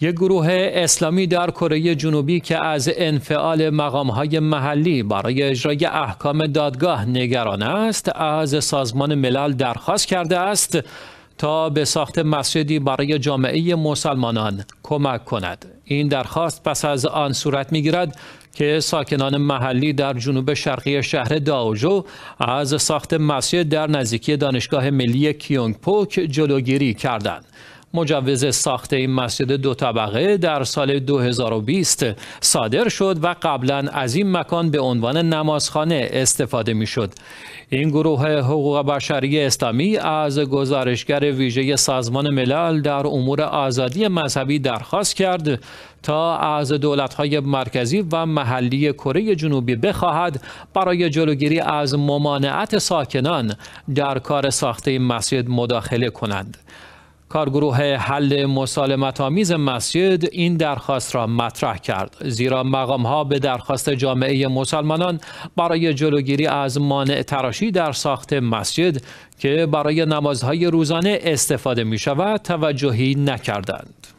یک گروه اسلامی در کره جنوبی که از انفعال مقامهای محلی برای اجرای احکام دادگاه نگران است از سازمان ملل درخواست کرده است تا به ساخت مسجدی برای جامعه مسلمانان کمک کند این درخواست پس از آن صورت میگیرد که ساکنان محلی در جنوب شرقی شهر داوجو از ساخت مسجد در نزدیکی دانشگاه ملی پوک جلوگیری کردند مجوز ساخت این مسجد دو طبقه در سال 2020 صادر شد و قبلا از این مکان به عنوان نمازخانه استفاده می شد. این گروه حقوق بشری اسلامی از گزارشگر ویژه سازمان ملل در امور آزادی مذهبی درخواست کرد تا از های مرکزی و محلی کره جنوبی بخواهد برای جلوگیری از ممانعت ساکنان در کار ساخته مسجد مداخله کنند. کارگروه حل مسالمت آمیز مسجد این درخواست را مطرح کرد زیرا مقام ها به درخواست جامعه مسلمانان برای جلوگیری از مانع تراشی در ساخت مسجد که برای نمازهای روزانه استفاده می شود توجهی نکردند